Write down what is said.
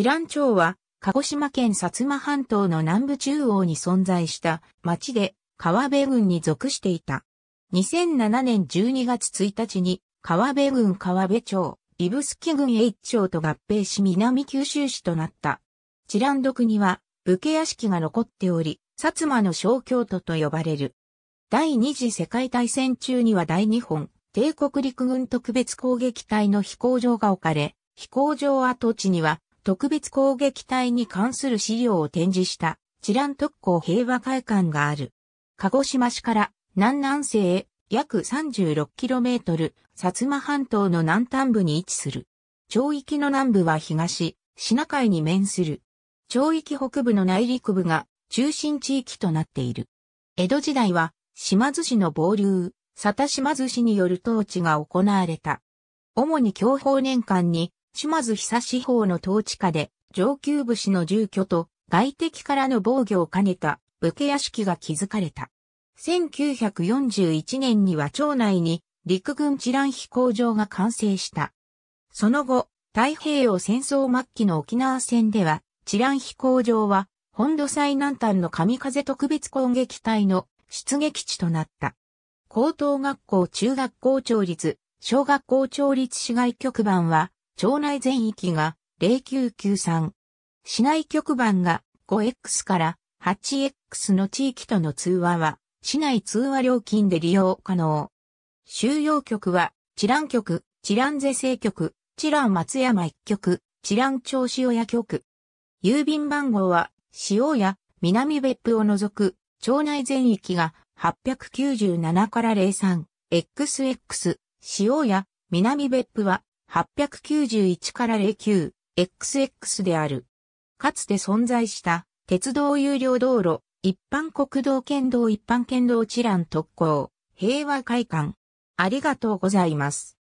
知覧町は、鹿児島県薩摩半島の南部中央に存在した町で、川辺郡に属していた。2007年12月1日に、川辺郡川辺町、指宿郡 H 町と合併し南九州市となった。知覧独には、武家屋敷が残っており、薩摩の小京都と呼ばれる。第二次世界大戦中には大日本帝国陸軍特別攻撃隊の飛行場が置かれ、飛行場跡地には特別攻撃隊に関する資料を展示した、知覧特攻平和会館がある。鹿児島市から南南西へ約 36km、薩摩半島の南端部に位置する。町域の南部は東、シナ海に面する。町域北部の内陸部が中心地域となっている。江戸時代は島津市の暴流、佐田島津市による統治が行われた。主に享保年間に島津久志法の統治下で、上級武士の住居と外敵からの防御を兼ねた武家屋敷が築かれた。1941年には町内に陸軍治安飛行場が完成した。その後、太平洋戦争末期の沖縄戦では、治安飛行場は本土最南端の神風特別攻撃隊の出撃地となった。高等学校中学校調律、小学校調律市外局番は、町内全域が0993。市内局番が 5X から 8X の地域との通話は、市内通話料金で利用可能。収容局は、知覧局、知覧是正局、知覧松山一局、知覧町塩屋局。郵便番号は、塩屋、南別府を除く、町内全域が897から 03XX、塩屋、南別府は891から09、XX である。かつて存在した鉄道有料道路、一般国道県道一般県道一覧特攻、平和会館。ありがとうございます。